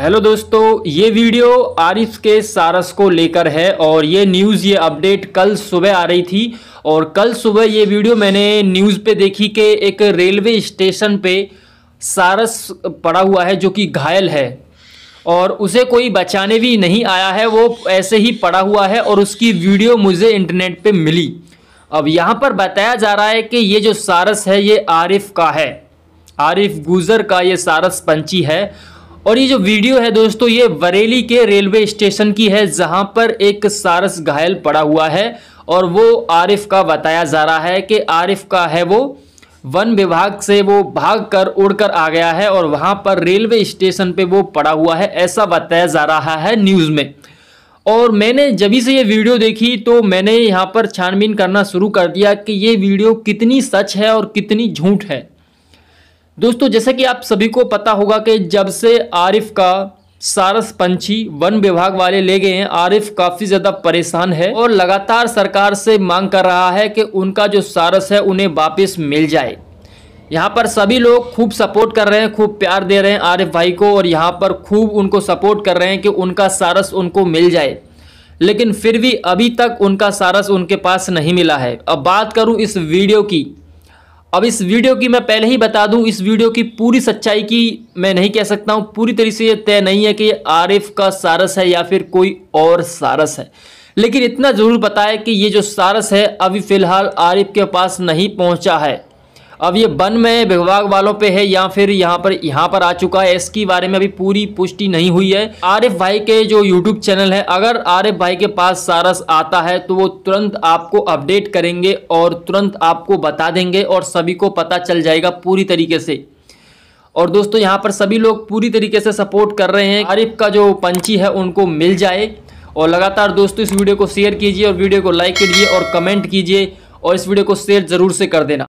hello दोस्तों ये video Arif के सारस को लेकर है और ये न्यूज़ ये अपडेट कल सुबह आ रही थी और कल सुबह ये वीडियो मैंने न्यूज़ पे देखी कि एक रेलवे स्टेशन पे सारस पड़ा हुआ है जो कि घायल है और उसे कोई बचाने भी नहीं आया है वो ऐसे ही पड़ा हुआ है और उसकी वीडियो मुझे इंटरनेट पे मिली अब यहाँ पर बताया जा रहा है कि ये जो सारस है ये आरिफ का है आरिफ गुजर का ये सारस पंची है और ये जो वीडियो है दोस्तों ये बरेली के रेलवे स्टेशन की है जहां पर एक सारस घायल पड़ा हुआ है और वो आरिफ का बताया जा रहा है कि आरिफ का है वो वन विभाग से वो भाग कर उड़कर आ गया है और वहां पर रेलवे स्टेशन पे वो पड़ा हुआ है ऐसा बताया जा रहा है न्यूज़ में और मैंने जब से ये वीडियो देखी तो मैंने यहाँ पर छानबीन करना शुरू कर दिया कि ये वीडियो कितनी सच है और कितनी झूठ है दोस्तों जैसा कि आप सभी को पता होगा कि जब से आरिफ का सारस पंछी वन विभाग वाले ले गए हैं आरिफ काफी ज्यादा परेशान है और लगातार सरकार से मांग कर रहा है कि उनका जो सारस है उन्हें वापस मिल जाए यहाँ पर सभी लोग खूब सपोर्ट कर रहे हैं खूब प्यार दे रहे हैं आरिफ भाई को और यहाँ पर खूब उनको सपोर्ट कर रहे हैं कि उनका सारस उनको मिल जाए लेकिन फिर भी अभी तक उनका सारस उनके पास नहीं मिला है अब बात करूँ इस वीडियो की अब इस वीडियो की मैं पहले ही बता दूं इस वीडियो की पूरी सच्चाई की मैं नहीं कह सकता हूं पूरी तरीके से ये तय नहीं है कि ये आरिफ का सारस है या फिर कोई और सारस है लेकिन इतना ज़रूर पता है कि ये जो सारस है अभी फ़िलहाल आरिफ के पास नहीं पहुंचा है अब ये वन में विभाग वालों पे है या फिर यहाँ पर यहाँ पर आ चुका है इसके बारे में अभी पूरी पुष्टि नहीं हुई है आरिफ भाई के जो यूट्यूब चैनल है अगर आरिफ भाई के पास सारस आता है तो वो तुरंत आपको अपडेट करेंगे और तुरंत आपको बता देंगे और सभी को पता चल जाएगा पूरी तरीके से और दोस्तों यहाँ पर सभी लोग पूरी तरीके से सपोर्ट कर रहे हैं आरिफ का जो पंची है उनको मिल जाए और लगातार दोस्तों इस वीडियो को शेयर कीजिए और वीडियो को लाइक कीजिए और कमेंट कीजिए और इस वीडियो को शेयर ज़रूर से कर देना